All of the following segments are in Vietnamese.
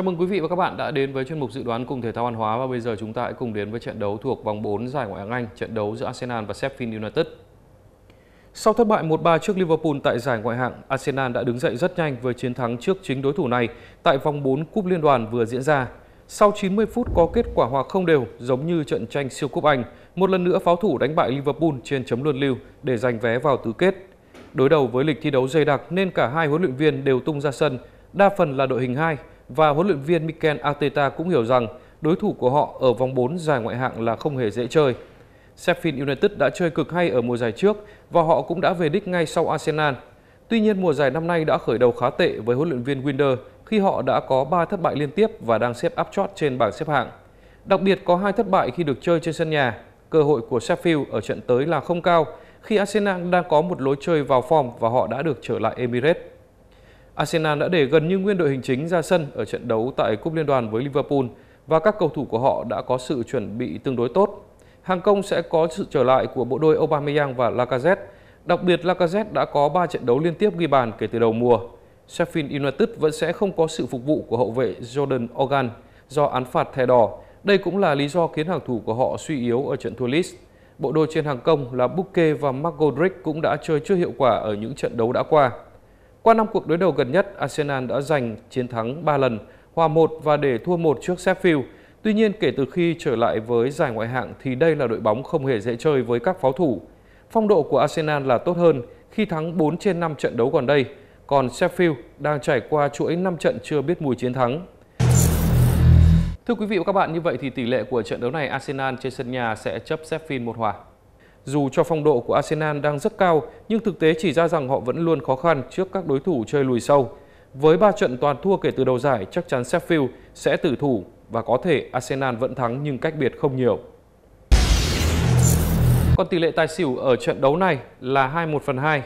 Chào mừng quý vị và các bạn đã đến với chuyên mục dự đoán cùng thể thao văn hóa và bây giờ chúng ta hãy cùng đến với trận đấu thuộc vòng 4 giải Ngoại hạng Anh, trận đấu giữa Arsenal và Sheffield United. Sau thất bại 1-3 trước Liverpool tại giải ngoại hạng, Arsenal đã đứng dậy rất nhanh với chiến thắng trước chính đối thủ này tại vòng 4 Cúp Liên đoàn vừa diễn ra. Sau 90 phút có kết quả hòa không đều giống như trận tranh siêu cúp Anh, một lần nữa pháo thủ đánh bại Liverpool trên chấm luân lưu để giành vé vào tứ kết. Đối đầu với lịch thi đấu dày đặc nên cả hai huấn luyện viên đều tung ra sân, đa phần là đội hình 2 và huấn luyện viên Mikel Arteta cũng hiểu rằng đối thủ của họ ở vòng 4 giải ngoại hạng là không hề dễ chơi. Sheffield United đã chơi cực hay ở mùa giải trước và họ cũng đã về đích ngay sau Arsenal. Tuy nhiên mùa giải năm nay đã khởi đầu khá tệ với huấn luyện viên Winder khi họ đã có 3 thất bại liên tiếp và đang xếp áp chót trên bảng xếp hạng. Đặc biệt có hai thất bại khi được chơi trên sân nhà. Cơ hội của Sheffield ở trận tới là không cao khi Arsenal đang có một lối chơi vào form và họ đã được trở lại Emirates. Arsenal đã để gần như nguyên đội hình chính ra sân ở trận đấu tại Cúp Liên đoàn với Liverpool và các cầu thủ của họ đã có sự chuẩn bị tương đối tốt. Hàng công sẽ có sự trở lại của bộ đôi Aubameyang và Lacazette. Đặc biệt Lacazette đã có 3 trận đấu liên tiếp ghi bàn kể từ đầu mùa. Sheffield United vẫn sẽ không có sự phục vụ của hậu vệ Jordan Organ do án phạt thẻ đỏ. Đây cũng là lý do khiến hàng thủ của họ suy yếu ở trận thua Leeds. Bộ đôi trên hàng công là Buke và McGoldrick cũng đã chơi chưa hiệu quả ở những trận đấu đã qua. Qua năm cuộc đối đầu gần nhất, Arsenal đã giành chiến thắng 3 lần, hòa 1 và để thua 1 trước Sheffield. Tuy nhiên, kể từ khi trở lại với giải ngoại hạng thì đây là đội bóng không hề dễ chơi với các pháo thủ. Phong độ của Arsenal là tốt hơn khi thắng 4 trên 5 trận đấu gần đây, còn Sheffield đang trải qua chuỗi 5 trận chưa biết mùi chiến thắng. Thưa quý vị và các bạn, như vậy thì tỷ lệ của trận đấu này Arsenal trên sân nhà sẽ chấp Sheffield một hòa. Dù cho phong độ của Arsenal đang rất cao, nhưng thực tế chỉ ra rằng họ vẫn luôn khó khăn trước các đối thủ chơi lùi sâu. Với 3 trận toàn thua kể từ đầu giải, chắc chắn Sheffield sẽ tử thủ và có thể Arsenal vẫn thắng nhưng cách biệt không nhiều. Còn tỷ lệ tài xỉu ở trận đấu này là 21 phần 2.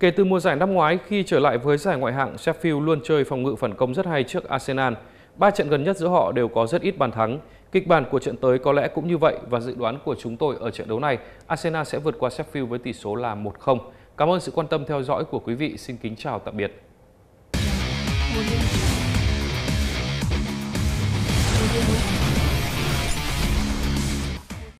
Kể từ mùa giải năm ngoái, khi trở lại với giải ngoại hạng, Sheffield luôn chơi phòng ngự phản công rất hay trước Arsenal. Ba trận gần nhất giữa họ đều có rất ít bàn thắng, Kịch bản của trận tới có lẽ cũng như vậy và dự đoán của chúng tôi ở trận đấu này, Arsenal sẽ vượt qua Sheffield với tỷ số là 1-0. Cảm ơn sự quan tâm theo dõi của quý vị. Xin kính chào tạm biệt.